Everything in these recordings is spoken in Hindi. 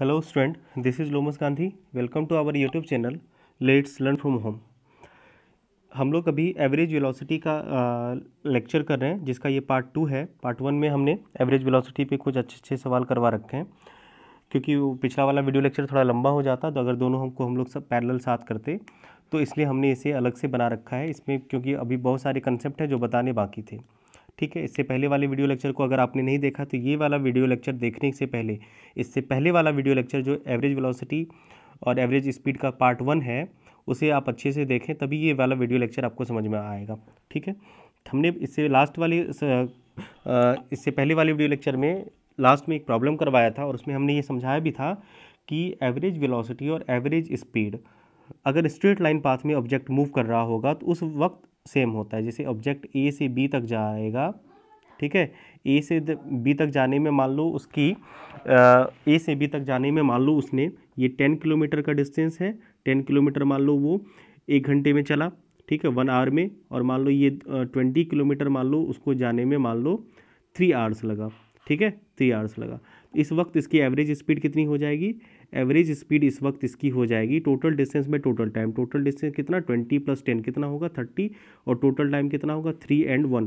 hello student this is Lomas Gandhi welcome to our YouTube channel let's learn from home हम लोग अभी एवरेज वेलोसिटी का लेक्चर कर रहे हैं जिसका ये पार्ट टू है पार्ट वन में हमने एवरेज वेलोसिटी पे कुछ अच्छे अच्छे सवाल करवा रखे हैं क्योंकि वो पिछला वाला वीडियो लेक्चर थोड़ा लंबा हो जाता तो अगर दोनों हमको हम लोग सब पैरल साथ करते तो इसलिए हमने इसे अलग से बना रखा है इसमें क्योंकि अभी बहुत सारे कंसेप्ट हैं जो बताने बाकी थे ठीक है इससे पहले वाले वीडियो लेक्चर को अगर आपने नहीं देखा तो ये वाला वीडियो लेक्चर देखने से पहले इससे पहले वाला वीडियो लेक्चर जो एवरेज वेलोसिटी और एवरेज स्पीड का पार्ट वन है उसे आप अच्छे से देखें तभी ये वाला वीडियो लेक्चर आपको समझ में आएगा ठीक है हमने इससे लास्ट वाले इससे पहले वाले वीडियो लेक्चर में लास्ट में एक प्रॉब्लम करवाया था और उसमें हमने ये समझाया भी था कि एवरेज वेलोसिटी और एवरेज स्पीड अगर स्ट्रेट लाइन पाथ में ऑब्जेक्ट मूव कर रहा होगा तो उस वक्त सेम होता है जैसे ऑब्जेक्ट ए से बी तक जाएगा ठीक है ए से बी तक जाने में मान लो उसकी ए से बी तक जाने में मान लो उसने ये टेन किलोमीटर का डिस्टेंस है टेन किलोमीटर मान लो वो एक घंटे में चला ठीक है वन आवर में और मान लो ये ट्वेंटी किलोमीटर मान लो उसको जाने में मान लो थ्री आवर्स लगा ठीक है थ्री आवर्स लगा इस वक्त इसकी एवरेज स्पीड कितनी हो जाएगी एवरेज स्पीड इस वक्त इसकी हो जाएगी टोटल डिस्टेंस में टोटल टाइम टोटल डिस्टेंस कितना ट्वेंटी प्लस टेन कितना होगा थर्टी और टोटल टाइम कितना होगा थ्री एंड वन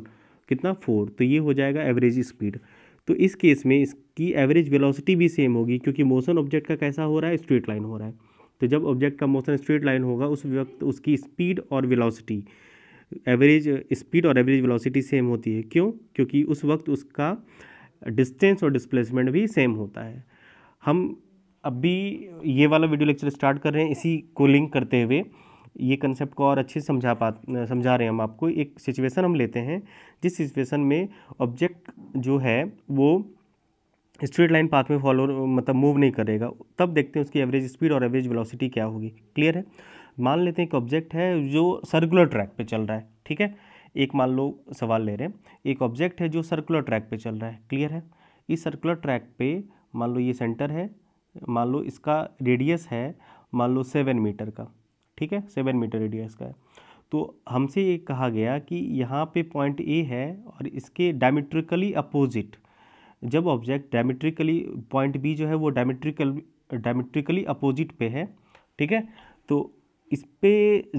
कितना फोर तो ये हो जाएगा एवरेज स्पीड तो इस केस में इसकी एवरेज वेलोसिटी भी सेम होगी क्योंकि मोशन ऑब्जेक्ट का कैसा हो रहा है स्ट्रेट लाइन हो रहा है तो जब ऑब्जेक्ट का मोशन स्ट्रेट लाइन होगा उस वक्त उसकी स्पीड और वेलोसिटी एवरेज स्पीड और एवरेज वेलोसिटी सेम होती है क्यों क्योंकि उस वक्त उसका डिस्टेंस और डिस्प्लेसमेंट भी सेम होता है हम अभी ये वाला वीडियो लेक्चर स्टार्ट कर रहे हैं इसी को लिंक करते हुए ये कंसेप्ट को और अच्छे से समझा पा समझा रहे हैं हम आपको एक सिचुएशन हम लेते हैं जिस सिचुएशन में ऑब्जेक्ट जो है वो स्ट्रेट लाइन पाथ में फॉलो मतलब मूव नहीं करेगा तब देखते हैं उसकी एवरेज स्पीड और एवरेज वेलोसिटी क्या होगी क्लियर है मान लेते हैं एक ऑब्जेक्ट है जो सर्कुलर ट्रैक पे चल रहा है ठीक है एक मान लो सवाल ले रहे हैं एक ऑब्जेक्ट है जो सर्कुलर ट्रैक पे चल रहा है क्लियर है इस सर्कुलर ट्रैक पे मान लो ये सेंटर है मान लो इसका रेडियस है मान लो सेवन मीटर का ठीक है सेवन मीटर रेडियस का है तो हमसे ये कहा गया कि यहाँ पे पॉइंट ए है और इसके डायमेट्रिकली अपोजिट जब ऑब्जेक्ट डायमेट्रिकली पॉइंट बी जो है वो डायमेट्रिकल डायमेट्रिकली अपोजिट पे है ठीक है तो इस पे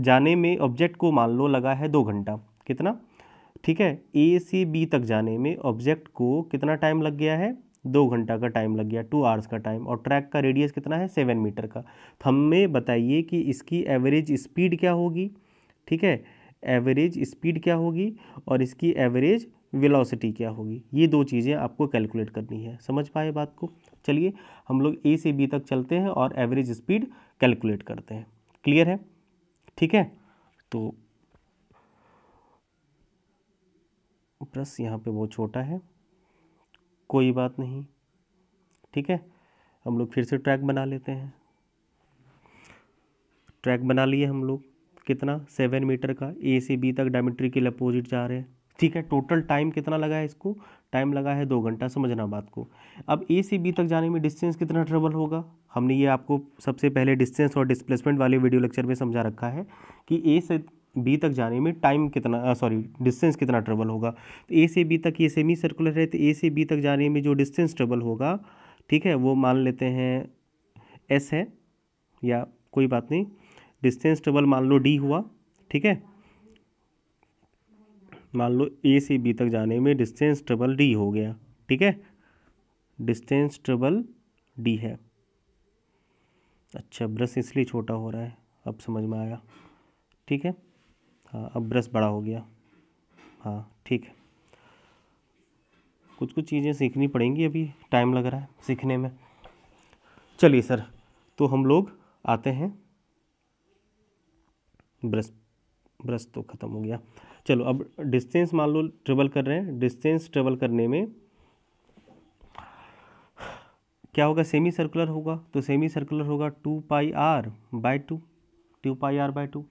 जाने में ऑब्जेक्ट को मान लो लगा है दो घंटा कितना ठीक है ए से बी तक जाने में ऑब्जेक्ट को कितना टाइम लग गया है दो घंटा का टाइम लग गया टू आवर्स का टाइम और ट्रैक का रेडियस कितना है सेवन मीटर का तो हमें बताइए कि इसकी एवरेज स्पीड क्या होगी ठीक है एवरेज स्पीड क्या होगी और इसकी एवरेज वेलोसिटी क्या होगी ये दो चीज़ें आपको कैलकुलेट करनी है समझ पाए बात को चलिए हम लोग ए से बी तक चलते हैं और एवरेज स्पीड कैलकुलेट करते हैं क्लियर है ठीक है तो प्रस यहाँ पे बहुत छोटा है कोई बात नहीं ठीक है हम लोग फिर से ट्रैक बना लेते हैं ट्रैक बना लिए हम लोग कितना सेवन मीटर का ए से बी तक डायमेट्री के अपोजिट जा रहे हैं ठीक है टोटल टाइम कितना लगा है इसको टाइम लगा है दो घंटा समझना बात को अब ए से बी तक जाने में डिस्टेंस कितना ट्रेवल होगा हमने ये आपको सबसे पहले डिस्टेंस और डिस्प्लेसमेंट वाले वीडियो लेक्चर में समझा रखा है कि ए से बी तक जाने में टाइम कितना सॉरी डिस्टेंस कितना ट्रेवल होगा तो ए से बी तक ये सेमी सर्कुलर है तो ए से बी तक जाने में जो डिस्टेंस ट्रेवल होगा ठीक है वो मान लेते हैं एस है या कोई बात नहीं डिस्टेंस ट्रेवल मान लो डी हुआ ठीक है मान लो ए से बी तक जाने में डिस्टेंस ट्रेवल डी हो गया ठीक है डिस्टेंस ट्रेवल डी है अच्छा ब्रश इसलिए छोटा हो रहा है अब समझ में आया ठीक है हाँ अब ब्रश बड़ा हो गया हाँ ठीक है कुछ कुछ चीज़ें सीखनी पड़ेंगी अभी टाइम लग रहा है सीखने में चलिए सर तो हम लोग आते हैं ब्रश ब्रश तो ख़त्म हो गया चलो अब डिस्टेंस मान लो ट्रेवल कर रहे हैं डिस्टेंस ट्रेवल करने में क्या होगा सेमी सर्कुलर होगा तो सेमी सर्कुलर होगा two pi r by two two pi r by two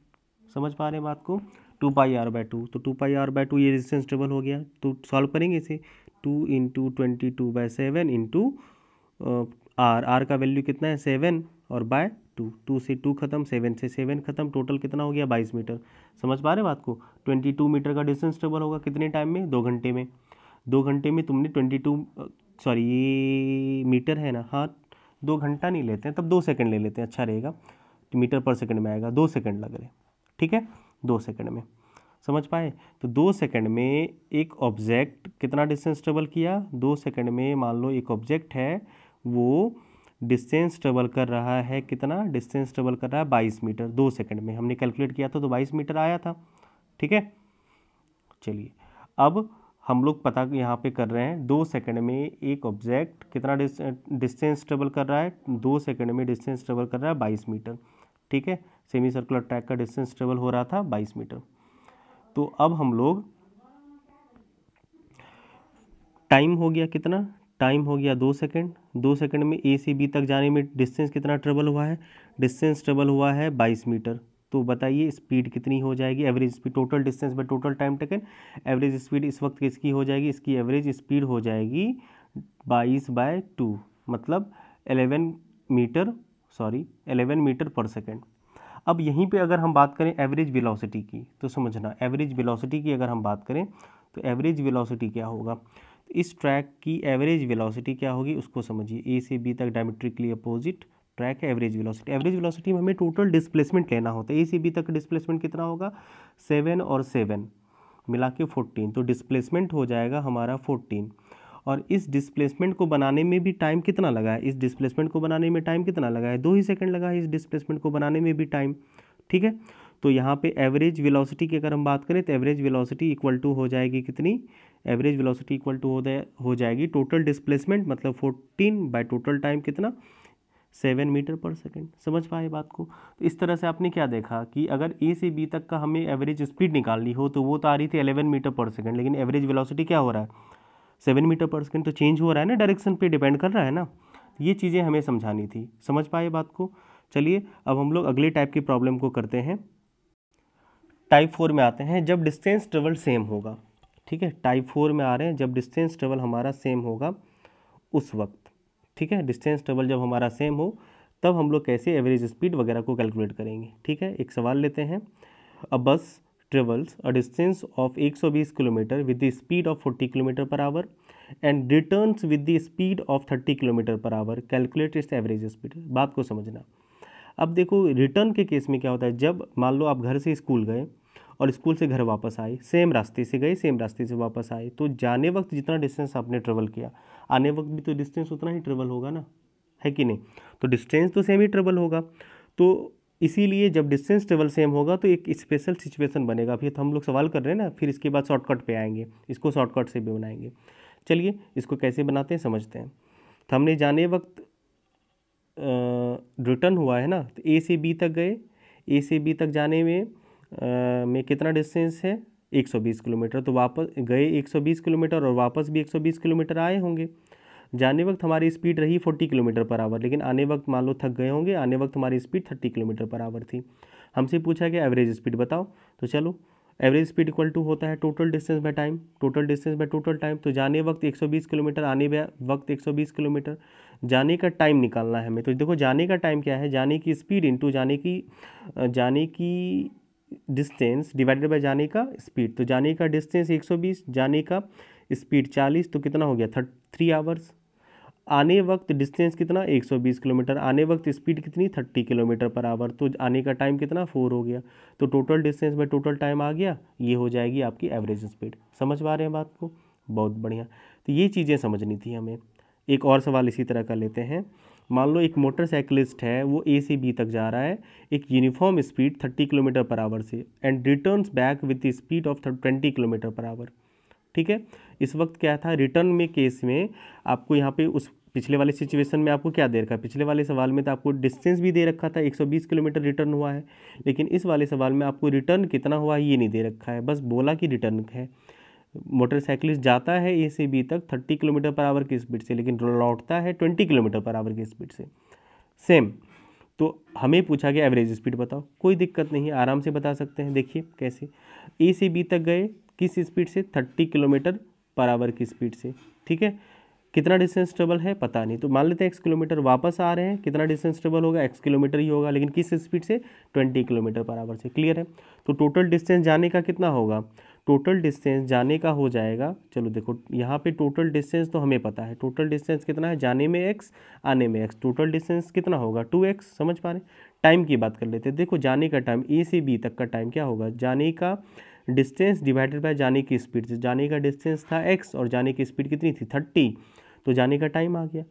समझ पा रहे हैं बात को two pi r by two तो two pi r by two ये रेजिस्टेंस डबल हो गया तो सॉल्व करेंगे इसे two into twenty two by seven into r r का वैल्यू कितना है सेवन और बाय टू टू से टू खत्म सेवन से सेवन खत्म टोटल कितना हो गया बाईस मीटर समझ पा रहे बात को ट्वेंटी टू मीटर का डिस्टेंस डबल होगा कितने टाइम में दो घंटे में दो घंटे में तुमने ट्वेंटी टू सॉरी ये मीटर है ना हाँ दो घंटा नहीं लेते हैं तब दो सेकंड ले लेते हैं अच्छा रहेगा मीटर पर सेकंड में आएगा दो सेकंड लग रहे हैं ठीक है दो सेकंड में समझ पाए तो दो सेकंड में एक ऑब्जेक्ट कितना डिस्टेंस ट्रेवल किया दो सेकंड में मान लो एक ऑब्जेक्ट है वो डिस्टेंस ट्रेवल कर रहा है कितना डिस्टेंस ट्रेवल कर रहा है बाईस मीटर दो सेकंड में हमने कैलकुलेट किया था तो बाईस मीटर आया था ठीक है चलिए अब हम लोग पता यहाँ पे कर रहे हैं दो सेकंड में एक ऑब्जेक्ट कितना डिस्टेंस ट्रेवल कर रहा है दो सेकंड में डिस्टेंस ट्रेवल कर रहा है बाईस मीटर ठीक है सेमी सर्कुलर ट्रैक का डिस्टेंस ट्रेवल हो रहा था 22 मीटर तो अब हम लोग टाइम हो गया कितना टाइम हो गया दो सेकंड दो सेकंड में ए से बी तक जाने में डिस्टेंस कितना ट्रेवल हुआ है डिस्टेंस ट्रेवल हुआ है 22 मीटर तो बताइए स्पीड कितनी हो जाएगी average speed total distance by total time taken average speed इस वक्त किसकी हो जाएगी इसकी एवरेज स्पीड हो जाएगी बाईस बाय टू मतलब एलेवन मीटर सॉरी 11 मीटर पर सेकेंड अब यहीं पे अगर हम बात करें एवरेज वेलोसिटी की तो समझना एवरेज वेलोसिटी की अगर हम बात करें तो एवरेज वेलोसिटी क्या होगा इस ट्रैक की एवरेज वेलोसिटी क्या होगी उसको समझिए ए से बी तक डायमेट्रिकली अपोजिट ट्रैक है एवरेज वेलोसिटी एवरेज वेलोसिटी में हमें टोटल डिस्प्लेसमेंट लेना होता है ए से बी तक डिस्प्लेसमेंट कितना होगा सेवन और सेवन मिला के फोर्टीन तो डिस्प्लेसमेंट हो जाएगा हमारा फोर्टीन और इस डिस्प्लेसमेंट को बनाने में भी टाइम कितना लगा है इस डिस्प्लेसमेंट को बनाने में टाइम कितना लगा है दो ही सेकंड लगा है इस डिस्प्लेसमेंट को बनाने में भी टाइम ठीक है तो यहाँ पे एवरेज वेलोसिटी की अगर हम बात करें तो एवरेज वेलोसिटी इक्वल टू हो जाएगी कितनी एवरेज वेलोसिटी इक्वल टू हो जाएगी टोटल डिस्प्लेसमेंट मतलब फोर्टीन बाई टोटल टाइम कितना सेवन मीटर पर सेकेंड समझ पाए बात को तो इस तरह से आपने क्या देखा कि अगर ए से बी तक का हमें एवरेज स्पीड निकालनी हो तो वो तो आ रही थी एलेवन मीटर पर सेकेंड लेकिन एवरेज वेलोसिटी क्या हो रहा है सेवन मीटर पर सेकेंड तो चेंज हो रहा है ना डायरेक्शन पे डिपेंड कर रहा है ना ये चीज़ें हमें समझानी थी समझ पाए बात को चलिए अब हम लोग अगले टाइप की प्रॉब्लम को करते हैं टाइप फोर में आते हैं जब डिस्टेंस ट्रेवल सेम होगा ठीक है टाइप फोर में आ रहे हैं जब डिस्टेंस ट्रेवल हमारा सेम होगा उस वक्त ठीक है डिस्टेंस ट्रेवल जब हमारा सेम हो तब हम लोग कैसे एवरेज स्पीड वगैरह को कैलकुलेट करेंगे ठीक है एक सवाल लेते हैं a bus travels a distance of 120 kilometre with the speed of 40 kilometre per hour and returns with the speed of 30 kilometre per hour calculate its average speed बात को समझना अब देखो रिटर्न के केस में क्या होता है जब मान लो आप घर से स्कूल गए और स्कूल से घर वापस आए सेम रास्ते से गए सेम रास्ते से वापस आए तो जाने वक्त जितना डिस्टेंस आपने ट्रेवल किया आने वक्त भी तो डिस्टेंस उतना ही ट्रेवल होगा ना है कि नहीं तो डिस्टेंस तो सेम ही ट्रेवल होगा तो इसीलिए जब डिस्टेंस ट्रेवल सेम होगा तो एक स्पेशल सिचुएशन बनेगा फिर हम लोग सवाल कर रहे हैं ना फिर इसके बाद शॉर्टकट पे आएंगे इसको शॉर्टकट से भी बनाएंगे चलिए इसको कैसे बनाते हैं समझते हैं तो हमने जाने वक्त रिटर्न हुआ है ना तो ए से बी तक गए ए से बी तक जाने में आ, में कितना डिस्टेंस है 120 किलोमीटर तो वापस गए 120 किलोमीटर और वापस भी 120 किलोमीटर आए होंगे जाने वक्त हमारी स्पीड रही फोर्टी किलोमीटर पर आवर लेकिन आने वक्त मान लो थक गए होंगे आने वक्त हमारी speed thirty kilometre per hour थी हमसे पूछा गया एवरेज स्पीड बताओ तो चलो एवरेज स्पीड इक्वल टू होता है total distance by time total distance by total time तो जाने वक्त 120 किलोमीटर आने वक्त 120 किलोमीटर जाने का टाइम निकालना है हमें तो देखो जाने का टाइम क्या है जाने की स्पीड इंटू जाने की जाने की डिस्टेंस डिवाइडेड बाय जाने का स्पीड तो जाने का डिस्टेंस 120 जाने का स्पीड 40 तो कितना हो गया थर्ट थ्री आवर्स आने वक्त डिस्टेंस कितना 120 किलोमीटर आने वक्त स्पीड कितनी 30 किलोमीटर पर आवर तो आने का टाइम कितना फोर हो गया तो total distance by total time आ गया ये हो जाएगी आपकी एवरेज स्पीड समझ पा रहे हैं बात को बहुत बढ़िया तो ये चीज़ें समझनी थी हमें एक और सवाल इसी तरह का लेते हैं मान लो एक मोटरसाइकिलिस्ट है वो ए से बी तक जा रहा है एक uniform speed thirty kilometre per hour से and returns back with the speed of twenty kilometre per hour ठीक है इस वक्त क्या था रिटर्न में केस में आपको यहाँ पे उस पिछले वाले सिचुएशन में आपको क्या दे रखा है पिछले वाले सवाल में तो आपको डिस्टेंस भी दे रखा था 120 किलोमीटर रिटर्न हुआ है लेकिन इस वाले सवाल में आपको रिटर्न कितना हुआ है ये नहीं दे रखा है बस बोला कि रिटर्न है मोटरसाइकिलिस्ट जाता है ए से बी तक थर्टी किलोमीटर पर आवर की स्पीड से लेकिन लौटता है ट्वेंटी किलोमीटर पर आवर की स्पीड से सेम तो हमें पूछा गया एवरेज स्पीड बताओ कोई दिक्कत नहीं है आराम से बता सकते हैं देखिए कैसे ए से बी तक गए किस स्पीड से थर्टी किलोमीटर पर आवर की स्पीड से ठीक है कितना डिस्टेंस ट्रेवल है पता नहीं तो मान लेते हैं एक्स किलोमीटर वापस आ रहे हैं कितना डिस्टेंस ट्रेवल होगा एक्स किलोमीटर ही होगा लेकिन किस स्पीड से ट्वेंटी किलोमीटर पर आवर से क्लियर है तो टोटल डिस्टेंस जाने का कितना होगा टोटल डिस्टेंस जाने का हो जाएगा चलो देखो यहाँ पे टोटल डिस्टेंस तो हमें पता है टोटल डिस्टेंस कितना है जाने में एक्स आने में एक्स टोटल डिस्टेंस कितना होगा टू एक्स समझ पा रहे टाइम की बात कर लेते हैं देखो जाने का टाइम ए से बी तक का टाइम क्या होगा जाने का डिस्टेंस डिवाइडेड बाय जाने की स्पीड जाने का डिस्टेंस था एक्स और जाने की स्पीड कितनी थी थर्टी तो जाने का टाइम आ गया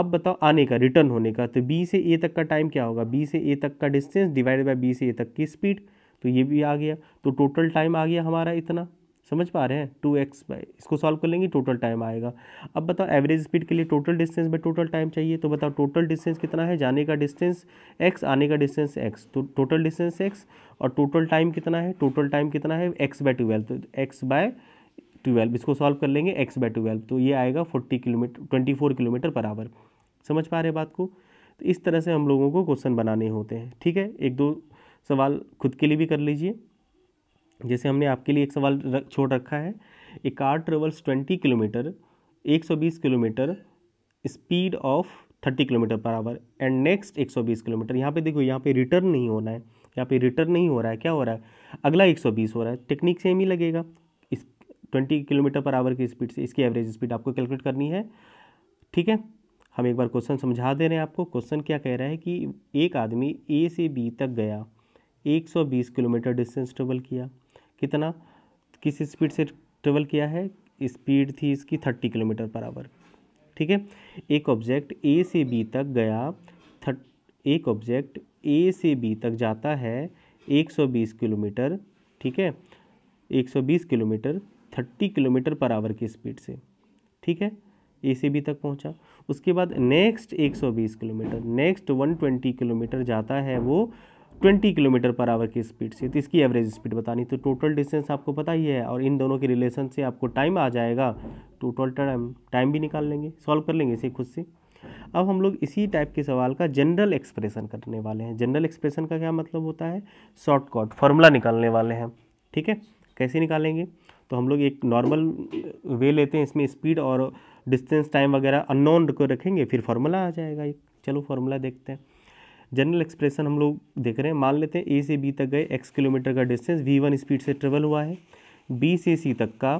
अब बताओ आने का रिटर्न होने का तो बी से ए तक का टाइम क्या होगा बी से ए तक का डिस्टेंस डिवाइड बाई बी से ए तक की स्पीड तो ये भी आ गया तो टोटल टाइम आ गया हमारा इतना समझ पा रहे हैं टू एक्स बाई इसको सॉल्व कर लेंगे टोटल टाइम आएगा अब बताओ एवरेज स्पीड के लिए टोटल डिस्टेंस में टोटल टाइम चाहिए तो बताओ टोटल डिस्टेंस कितना है जाने का डिस्टेंस एक्स आने का डिस्टेंस एक्स तो टोटल डिस्टेंस एक्स और टोटल टाइम कितना है टोटल टाइम कितना है एक्स बाय ट्वेल्व तो एक्स बाय ट्वेल्व इसको सॉल्व कर लेंगे एक्स बाय ट्वेल्व तो ये आएगा forty kilometre twenty four kilometre per hour समझ पा रहे बात को तो इस तरह से हम लोगों को क्वेश्चन बनाने होते हैं ठीक है एक दो सवाल खुद के लिए भी कर लीजिए जैसे हमने आपके लिए एक सवाल छोड़ रखा है a car travels twenty kilometre एक सौ बीस kilometre speed of thirty kilometre per hour and next एक सौ बीस किलोमीटर यहाँ पे देखो यहाँ पे रिटर्न नहीं होना है यहाँ पे रिटर्न नहीं हो रहा है क्या हो रहा है अगला एक सौ बीस हो रहा है टेक्निक सेम ही लगेगा ट्वेंटी किलोमीटर पर आवर की स्पीड से इसकी एवरेज स्पीड आपको कैलकुलेट करनी है ठीक है हम एक बार क्वेश्चन समझा दे रहे हैं आपको क्वेश्चन क्या कह रहा है कि एक आदमी ए से बी तक गया 120 किलोमीटर डिस्टेंस ट्रेवल किया कितना किस स्पीड से ट्रेवल किया है स्पीड थी इसकी 30 किलोमीटर पर आवर ठीक है एक ऑब्जेक्ट ए से बी तक गया थर्ट एक ऑब्जेक्ट ए से बी तक जाता है 120 किलोमीटर ठीक है 120 kilometre thirty kilometre per hour की स्पीड से ठीक है ए से बी तक पहुंचा उसके बाद नेक्स्ट 120 किलोमीटर नेक्स्ट 120 किलोमीटर जाता है वो 20 किलोमीटर पर आवर की स्पीड से तो इसकी एवरेज स्पीड बतानी तो टोटल डिस्टेंस आपको पता ही है और इन दोनों के रिलेशन से आपको टाइम आ जाएगा टोटल टाइम टाइम भी निकाल लेंगे सॉल्व कर लेंगे इसे खुद से अब हम लोग इसी टाइप के सवाल का जनरल एक्सप्रेशन करने वाले हैं जनरल एक्सप्रेशन का क्या मतलब होता है शॉर्टकट फार्मूला निकालने वाले हैं ठीक है कैसे निकालेंगे तो हम लोग एक नॉर्मल वे लेते हैं इसमें स्पीड और डिस्टेंस टाइम वगैरह अननोन को रखेंगे फिर फार्मूला आ जाएगा एक चलो फार्मूला देखते हैं जनरल एक्सप्रेशन हम लोग देख रहे हैं मान लेते हैं ए से बी तक गए एक्स किलोमीटर का डिस्टेंस वी वन स्पीड से ट्रेवल हुआ है बी से सी तक का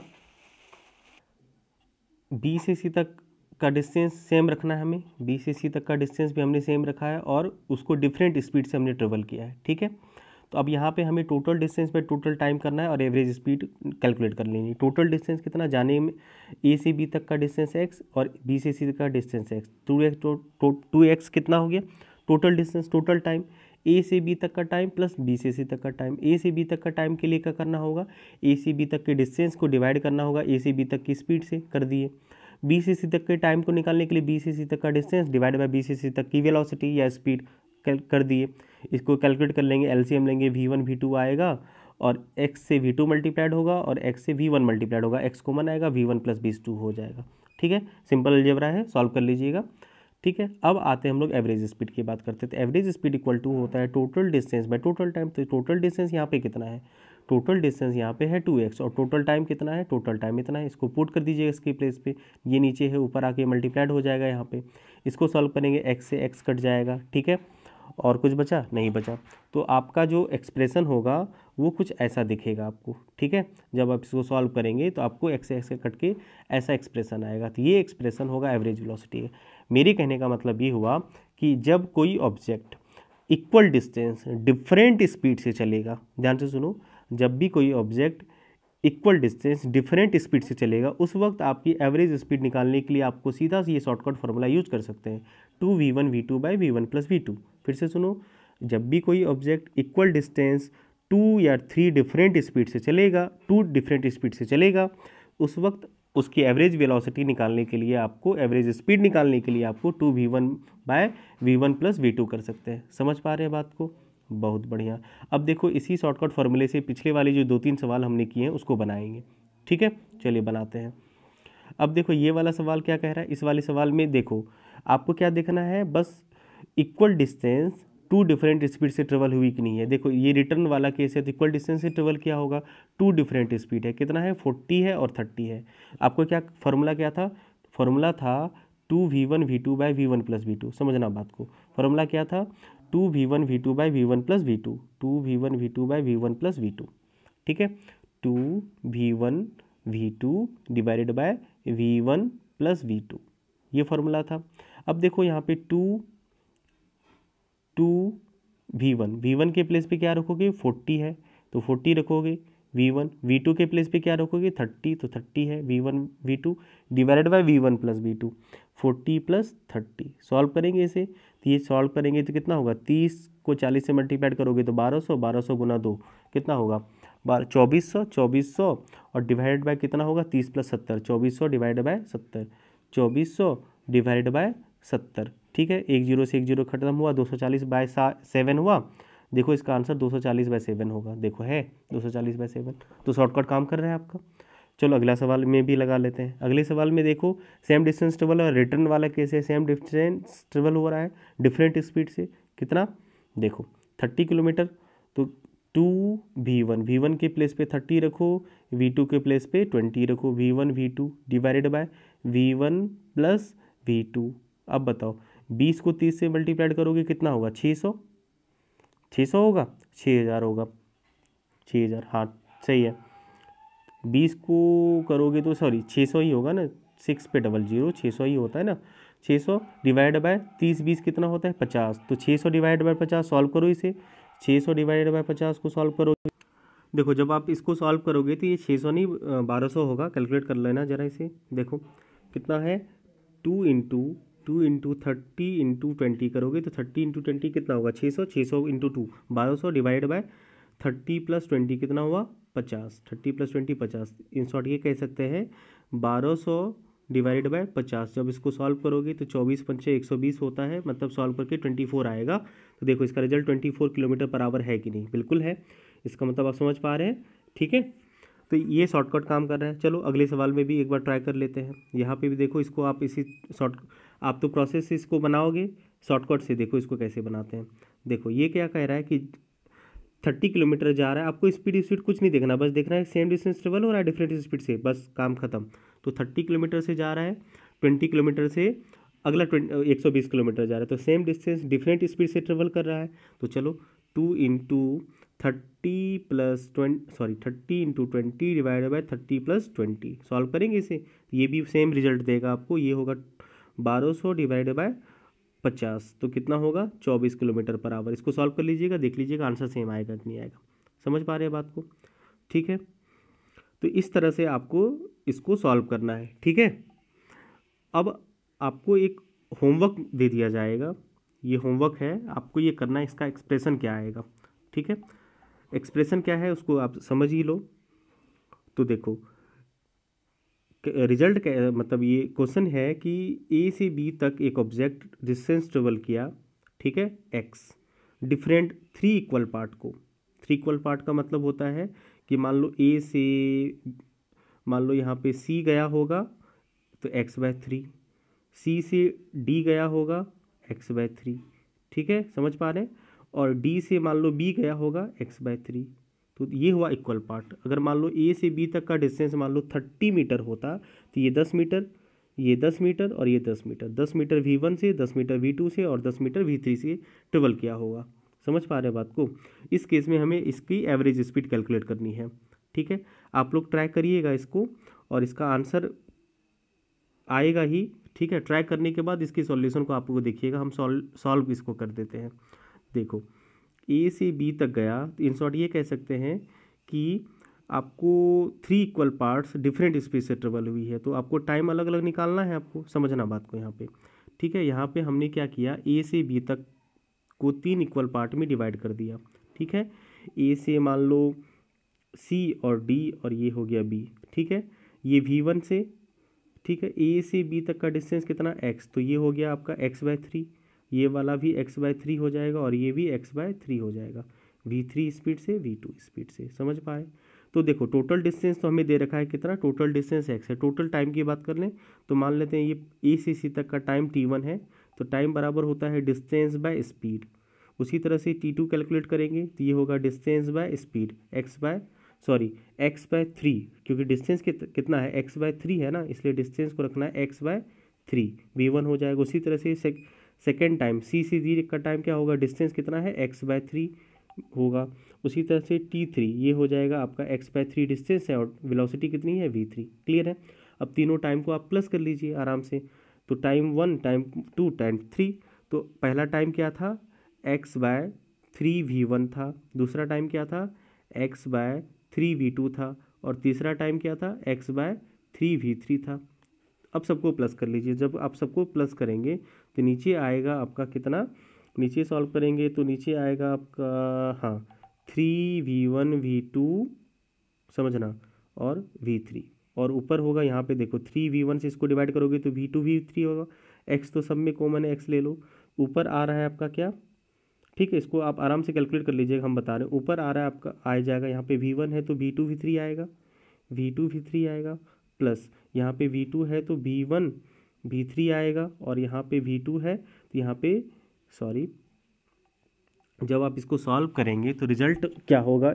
बी से सी तक का डिस्टेंस सेम रखना है हमें बी से सी तक का डिस्टेंस भी हमने सेम रखा है और उसको डिफरेंट स्पीड से हमने ट्रेवल किया है ठीक है तो अब यहाँ पे हमें टोटल डिस्टेंस पे टोटल टाइम करना है और एवरेज स्पीड कैलकुलेट कर लेनी है टोटल डिस्टेंस कितना जाने में ए से बी तक का डिस्टेंस एक्स और बी से सी तक का डिस्टेंस एक्स टू एक्स तो टू एक्स कितना हो गया total distance total time A से बी तक का टाइम प्लस बी से सी तक का टाइम ए से बी तक का टाइम के लिए क्या करना होगा ए से बी तक के डिस्टेंस को डिवाइड करना होगा ए से बी तक की स्पीड से कर दिए बी से सी तक के टाइम को निकालने के लिए बी से सी तक का डिस्टेंस डिवाइड बाई बी से सी तक की वेलोसिटी या स्पीड कर दिए इसको कैलकुलेट कर लेंगे एलसीएम लेंगे वी वन वी टू आएगा और एक्स से वी टू मल्टीप्लाइड होगा और एक्स से वी वन मल्टीप्लाइड होगा एक्स कॉमन आएगा वी वन प्लस बीस टू हो जाएगा ठीक है सिंपल जबरा है सॉल्व कर लीजिएगा ठीक है अब आते हैं हम लोग एवरेज स्पीड की बात करते हैं तो एवरेज स्पीड इक्वल टू होता है total distance by total time तो टोटल डिस्टेंस यहाँ पे कितना है टोटल डिस्टेंस यहाँ पे है टू एक्स और टोटल टाइम कितना है टोटल टाइम इतना है इसको पुट कर दीजिएगा इसके प्लेस पे ये नीचे है ऊपर आके मल्टीप्लाइड हो जाएगा यहाँ पे इसको सॉल्व करेंगे एक्स से एक्स कट जाएगा ठीक है और कुछ बचा नहीं बचा तो आपका जो एक्सप्रेशन होगा वो कुछ ऐसा दिखेगा आपको ठीक है जब आप इसको सॉल्व करेंगे तो आपको एक्स एक्स कट के ऐसा एक्सप्रेशन आएगा तो ये एक्सप्रेशन होगा एवरेज वेलोसिटी मेरे कहने का मतलब ये हुआ कि जब कोई object equal distance different speed से चलेगा ध्यान से सुनो जब भी कोई object equal distance different speed से चलेगा उस वक्त आपकी एवरेज स्पीड निकालने के लिए आपको सीधा ये शॉर्टकट फार्मूला यूज कर सकते हैं two we one we two by we one plus we two फिर से सुनो जब भी कोई ऑब्जेक्ट इक्वल डिस्टेंस टू या थ्री डिफरेंट स्पीड से चलेगा टू डिफरेंट स्पीड से चलेगा उस वक्त उसकी एवरेज वेलोसिटी निकालने के लिए आपको एवरेज स्पीड निकालने के लिए आपको two we one by we one plus we two कर सकते हैं समझ पा रहे हैं बात को बहुत बढ़िया अब देखो इसी शॉर्टकट फॉर्मूले से पिछले वाले जो दो तीन सवाल हमने किए हैं उसको बनाएंगे ठीक है चलिए बनाते हैं अब देखो ये वाला सवाल क्या कह रहा है इस वाले सवाल में देखो आपको क्या देखना है बस equal distance two different speed से ट्रेवल हुई कि नहीं है देखो ये रिटर्न वाला केस है तो इक्वल डिस्टेंस से ट्रेवल क्या होगा टू डिफरेंट स्पीड है कितना है फोर्टी है और थर्टी है आपको क्या फॉर्मूला क्या था फॉर्मूला था two we one we two by we one plus we two समझना बात को फॉर्मूला क्या था two we one we two by we one plus we two two we one we two by we one plus we two ठीक है two we one we two divided by we one plus we two ये फॉर्मूला था अब देखो यहाँ पे two two we one we one के प्लेस पे क्या रखोगे फोर्टी है तो फोर्टी रखोगे वी वन वी टू के प्लेस पे क्या रखोगे थर्टी तो थर्टी है V one we two divided by we one plus we two forty plus thirty solve करेंगे इसे ये सॉल्व करेंगे तो कितना होगा तीस को चालीस से मल्टीप्लाइड करोगे तो बारह सौ बारह सौ गुना दो कितना होगा बार चौबीस सौ चौबीस सौ और डिवाइडेड बाय कितना होगा तीस प्लस सत्तर चौबीस सौ डिवाइड बाय सत्तर चौबीस सौ डिवाइड बाय सत्तर ठीक है एक जीरो से एक जीरो खत्म हुआ दो सौ चालीस बाय सेवन हुआ देखो इसका आंसर दो सौ चालीस बाय सेवन होगा देखो है दो सौ चालीस बाय सेवन तो शॉर्टकट काम कर रहा है आपका चलो अगला सवाल में भी लगा लेते हैं अगले सवाल में देखो सेम डिस्टेंस ट्रेवल और रिटर्न वाला केस है सेम डिस्टेंस ट्रेवल हो रहा है डिफरेंट स्पीड से कितना देखो थर्टी किलोमीटर तो two we one we one के प्लेस पे थर्टी रखो वी टू के प्लेस पे ट्वेंटी रखो V one we two divided by we one plus we two अब बताओ बीस को तीस से मल्टीप्लाइड करोगे कितना होगा छः सौ छः सौ होगा छः हज़ार होगा छः हज़ार हाँ सही है बीस को करोगे तो सॉरी छः सौ ही होगा ना सिक्स पे डबल जीरो छः सौ ही होता है ना छः सौ डिवाइड बाय तीस बीस कितना होता है पचास तो छः सौ डिवाइड बाय पचास सॉल्व करो इसे छः सौ डिवाइड बाय पचास को सॉल्व करो देखो जब आप इसको सॉल्व करोगे तो ये छः सौ नहीं बारह सौ होगा कैलकुलेट कर लेना जरा इसे देखो कितना है two into two into thirty into twenty करोगे तो थर्टी इंटू ट्वेंटी कितना होगा छः सौ छः सौ इंटू टू बारह सौ divide by thirty plus twenty कितना हुआ पचास थर्टी प्लस ट्वेंटी पचास इन शॉर्ट ये कह सकते हैं बारह सौ डिवाइडेड बाय पचास जब इसको सॉल्व करोगे तो चौबीस पंचे एक सौ बीस होता है मतलब सॉल्व करके ट्वेंटी फोर आएगा तो देखो इसका result twenty four kilometre per hour है कि नहीं बिल्कुल है इसका मतलब आप समझ पा रहे हैं ठीक है तो ये शॉर्टकट काम कर रहा है चलो अगले सवाल में भी एक बार ट्राई कर लेते हैं यहाँ पे भी देखो इसको आप इसी शॉर्ट आप तो प्रोसेस इसको बनाओगे शॉर्टकट से देखो इसको कैसे बनाते हैं देखो ये क्या कह रहा है कि थर्टी किलोमीटर जा रहा है आपको स्पीड स्पीड कुछ नहीं देखना बस देखना है सेम डिस्टेंस ट्रेवल हो रहा है डिफरेंट स्पीड से बस काम खत्म तो थर्टी किलोमीटर से जा रहा है ट्वेंटी किलोमीटर से अगला ट्वेंटी एक सौ बीस किलोमीटर जा रहा है तो सेम डिस्टेंस डिफरेंट स्पीड से ट्रेवल कर रहा है तो चलो two into thirty plus twenty sorry thirty into twenty divided by thirty plus twenty solve करेंगे इसे ये भी सेम रिजल्ट देगा आपको ये होगा बारह सौ डिवाइडेड बाई पचास तो कितना होगा चौबीस किलोमीटर पर आवर इसको सॉल्व कर लीजिएगा देख लीजिएगा आंसर सेम आएगा कि नहीं आएगा समझ पा रहे हैं बात को ठीक है तो इस तरह से आपको इसको सॉल्व करना है ठीक है अब आपको एक होमवर्क दे दिया जाएगा ये होमवर्क है आपको ये करना है इसका एक्सप्रेशन क्या आएगा ठीक है एक्सप्रेशन क्या है उसको आप समझ ही लो तो देखो रिजल्ट मतलब ये क्वेश्चन है कि ए से बी तक एक ऑब्जेक्ट डिस्टेंस ट्रेवल किया ठीक है X different three equal part को थ्री इक्वल पार्ट का मतलब होता है कि मान लो ए से मान लो यहाँ पे सी गया होगा तो एक्स बाय थ्री सी से डी गया होगा एक्स बाय थ्री ठीक है समझ पा रहे हैं और डी से मान लो बी गया होगा एक्स बाय थ्री तो ये हुआ इक्वल पार्ट अगर मान लो ए से बी तक का डिस्टेंस मान लो थर्टी मीटर होता तो ये दस मीटर ये दस मीटर और ये दस मीटर दस मीटर वी वन से दस मीटर वी टू से और दस मीटर वी थ्री से ट्रेवल किया होगा समझ पा रहे हैं बात को इस केस में हमें इसकी एवरेज स्पीड कैलकुलेट करनी है ठीक है आप लोग ट्राई करिएगा इसको और इसका आंसर आएगा ही ठीक है ट्राई करने के बाद इसके सॉल्यूशन को आप लोग देखिएगा हम सॉल्व सॉल्व इसको कर देते हैं देखो ए से बी तक गया तो इन शॉर्ट ये कह सकते हैं कि आपको three equal parts different space से ट्रेवल हुई है तो आपको टाइम अलग अलग निकालना है आपको समझना बात को यहाँ पे ठीक है यहाँ पे हमने क्या किया ए से बी तक को तीन इक्वल पार्ट में डिवाइड कर दिया ठीक है ए से मान लो सी और डी और ये हो गया बी ठीक है ये वी वन से ठीक है ए से बी तक का डिस्टेंस कितना एक्स तो ये हो गया आपका एक्स बाय थ्री ये वाला भी एक्स बाय थ्री हो जाएगा और ये भी एक्स बाय थ्री हो जाएगा वी थ्री स्पीड से वी टू स्पीड से समझ पाए तो देखो टोटल डिस्टेंस तो हमें दे रखा है कितना टोटल डिस्टेंस एक्स है टोटल टाइम की बात कर लें तो मान लेते हैं ये ए से सी तक का टाइम टी वन है तो टाइम बराबर होता है डिस्टेंस बाय स्पीड उसी तरह से टी टू कैलकुलेट करेंगे तो ये होगा distance by speed X by sorry X by three क्योंकि डिस्टेंस कितना है एक्स बाय थ्री है ना इसलिए डिस्टेंस को रखना है x by three V one हो जाएगा उसी तरह से सेकेंड टाइम सी से जी का टाइम क्या होगा डिस्टेंस कितना है एक्स बाय थ्री होगा उसी तरह से टी थ्री ये हो जाएगा आपका एक्स बाय थ्री डिस्टेंस है और विलोसिटी कितनी है वी थ्री क्लियर है अब तीनों टाइम को आप प्लस कर लीजिए आराम से तो time one time two time three तो पहला टाइम क्या था X by three V one था दूसरा टाइम क्या था X by three V two था और तीसरा टाइम क्या था X by three V three था अब सबको प्लस कर लीजिए जब आप सबको प्लस करेंगे तो नीचे आएगा आपका कितना नीचे सॉल्व करेंगे तो नीचे आएगा आपका हाँ three V one we two समझना और वी थ्री और ऊपर होगा यहाँ पे देखो थ्री वी वन से इसको डिवाइड करोगे तो वी टू वी थ्री होगा एक्स तो सब में कॉमन है एक्स ले लो ऊपर आ रहा है आपका क्या ठीक है इसको आप आराम से कैलकुलेट कर लीजिएगा हम बता रहे हैं ऊपर आ रहा है आपका आ जाएगा यहाँ पे वी वन है तो वी टू वी थ्री आएगा वी टू वी थ्री आएगा प्लस यहाँ पे वी टू है तो वी वन वी थ्री आएगा और यहाँ पे वी टू है तो यहाँ पे सॉरी जब आप इसको सॉल्व करेंगे तो रिजल्ट क्या होगा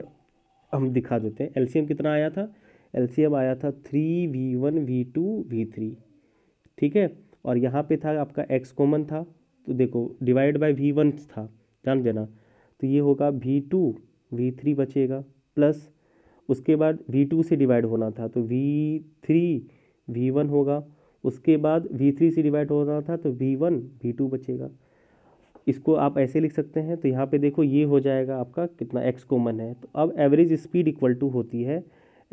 हम दिखा देते हैं एलसीएम कितना आया था एलसीएम आया था three V one we two V three ठीक है और यहाँ पे था आपका एक्स कॉमन था तो देखो डिवाइड बाय वी वन था जान देना तो ये होगा वी टू वी थ्री बचेगा प्लस उसके बाद वी टू से डिवाइड होना था तो वी थ्री वी वन होगा उसके बाद वी थ्री से डिवाइड हो रहा था तो वी वन वी टू बचेगा इसको आप ऐसे लिख सकते हैं तो यहाँ पे देखो ये हो जाएगा आपका कितना एक्स कॉमन है तो अब एवरेज स्पीड इक्वल टू होती है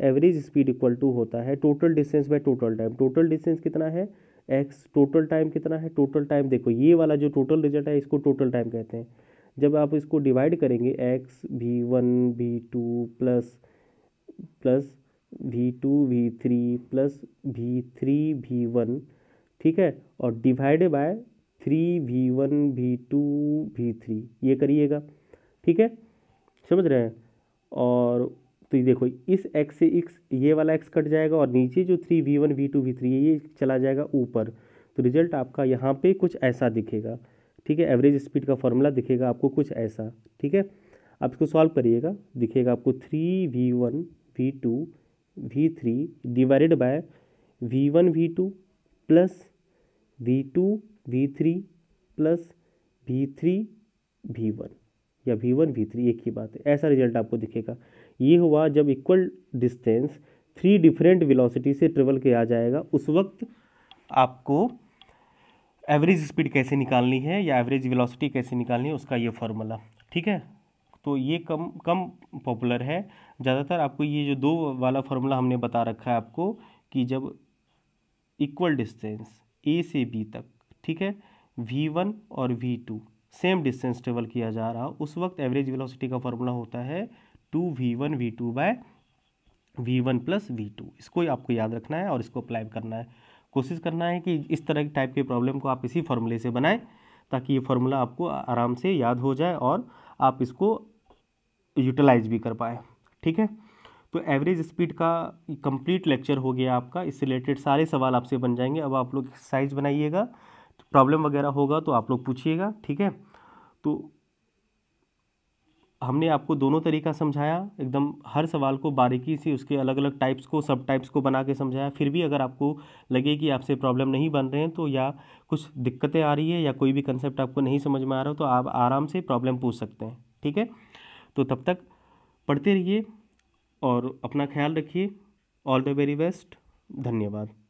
एवरेज स्पीड इक्वल टू होता है total distance by total time total distance कितना है एक्स टोटल टाइम कितना है टोटल टाइम देखो ये वाला जो टोटल रिजल्ट है इसको टोटल टाइम कहते हैं जब आप इसको डिवाइड करेंगे एक्स भी one we two plus plus we two V three plus V three V one ठीक है और divide by three V one we two V three ये करिएगा ठीक है समझ रहे हैं और तो ये देखो इस एक्स से एक्स ये वाला एक्स कट जाएगा और नीचे जो three V one we two V three है ये चला जाएगा ऊपर तो रिजल्ट आपका यहाँ पे कुछ ऐसा दिखेगा ठीक है एवरेज स्पीड का फॉर्मूला दिखेगा आपको कुछ ऐसा ठीक है आप इसको सॉल्व करिएगा दिखेगा आपको three V one we two V three divided by we one we two plus we two V three plus V three V one या वी वन वी थ्री एक ही बात है ऐसा रिजल्ट आपको दिखेगा ये हुआ जब equal distance three different velocity से ट्रेवल किया जाएगा उस वक्त आपको एवरेज स्पीड कैसे निकालनी है या एवरेज वेलोसिटी कैसे निकालनी है उसका ये फॉर्मूला ठीक है तो ये कम कम पॉपुलर है ज़्यादातर आपको ये जो दो वाला फार्मूला हमने बता रखा है आपको कि जब इक्वल डिस्टेंस ए से बी तक ठीक है वी वन और V two same distance travel किया जा रहा उस वक्त एवरेज वेलोसिटी का फार्मूला होता है two we one we two by we one plus we two इसको आपको याद रखना है और इसको अप्लाई करना है कोशिश करना है कि इस तरह के टाइप के प्रॉब्लम को आप इसी फार्मूले से बनाएं ताकि ये फार्मूला आपको आराम से याद हो जाए और आप इसको यूटिलाइज भी कर पाएँ ठीक है तो एवरेज स्पीड का कंप्लीट लेक्चर हो गया आपका इससे रिलेटेड सारे सवाल आपसे बन जाएंगे अब आप लोग एक्सरसाइज बनाइएगा प्रॉब्लम वगैरह होगा तो आप लोग पूछिएगा ठीक है तो हमने आपको दोनों तरीका समझाया एकदम हर सवाल को बारीकी से उसके अलग अलग टाइप्स को सब टाइप्स को बना के समझाया फिर भी अगर आपको लगे कि आपसे प्रॉब्लम नहीं बन रहे हैं तो या कुछ दिक्कतें आ रही है या कोई भी कंसेप्ट आपको नहीं समझ में आ रहा हो तो आप आराम से प्रॉब्लम पूछ सकते हैं ठीक है तो तब तक पढ़ते रहिए और अपना ख्याल रखिए ऑल द वेरी बेस्ट धन्यवाद